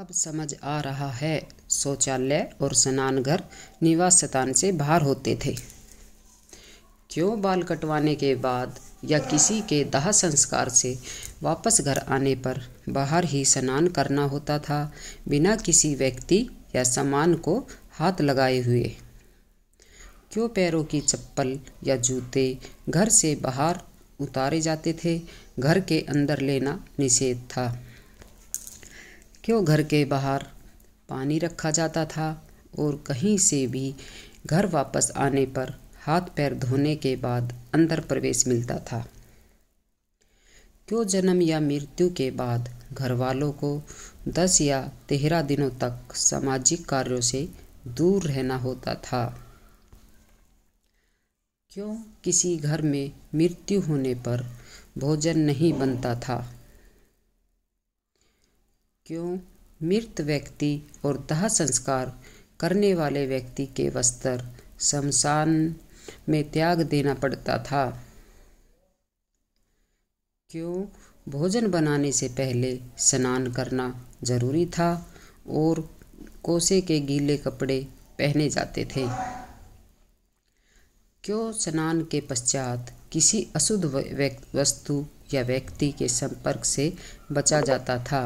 अब समझ आ रहा है शौचालय और स्नानघर निवास स्थान से बाहर होते थे क्यों बाल कटवाने के बाद या किसी के दाह संस्कार से वापस घर आने पर बाहर ही स्नान करना होता था बिना किसी व्यक्ति या सामान को हाथ लगाए हुए क्यों पैरों की चप्पल या जूते घर से बाहर उतारे जाते थे घर के अंदर लेना निषेध था क्यों घर के बाहर पानी रखा जाता था और कहीं से भी घर वापस आने पर हाथ पैर धोने के बाद अंदर प्रवेश मिलता था क्यों जन्म या मृत्यु के बाद घर वालों को दस या तेरह दिनों तक सामाजिक कार्यों से दूर रहना होता था क्यों किसी घर में मृत्यु होने पर भोजन नहीं बनता था क्यों मृत व्यक्ति और दाह संस्कार करने वाले व्यक्ति के वस्त्र शमशान में त्याग देना पड़ता था क्यों भोजन बनाने से पहले स्नान करना जरूरी था और कोसे के गीले कपड़े पहने जाते थे क्यों स्नान के पश्चात किसी अशुद्ध वस्तु या व्यक्ति के संपर्क से बचा जाता था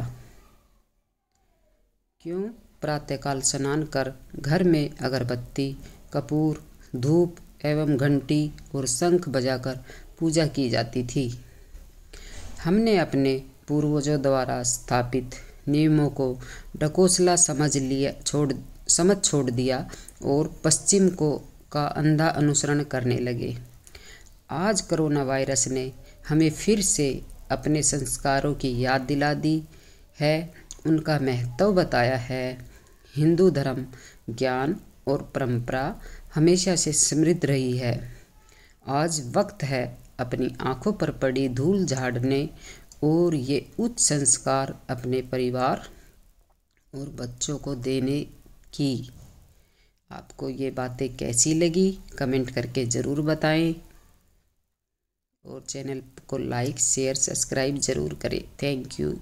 क्यों प्रातःकाल स्नान कर घर में अगरबत्ती कपूर धूप एवं घंटी और शंख बजाकर पूजा की जाती थी हमने अपने पूर्वजों द्वारा स्थापित नियमों को डकोसला समझ लिया छोड़ समझ छोड़ दिया और पश्चिम को का अंधा अनुसरण करने लगे आज कोरोना वायरस ने हमें फिर से अपने संस्कारों की याद दिला दी है उनका महत्व बताया है हिंदू धर्म ज्ञान और परंपरा हमेशा से समृद्ध रही है आज वक्त है अपनी आंखों पर पड़ी धूल झाड़ने और ये उच्च संस्कार अपने परिवार और बच्चों को देने की आपको ये बातें कैसी लगी कमेंट करके ज़रूर बताएं और चैनल को लाइक शेयर सब्सक्राइब ज़रूर करें थैंक यू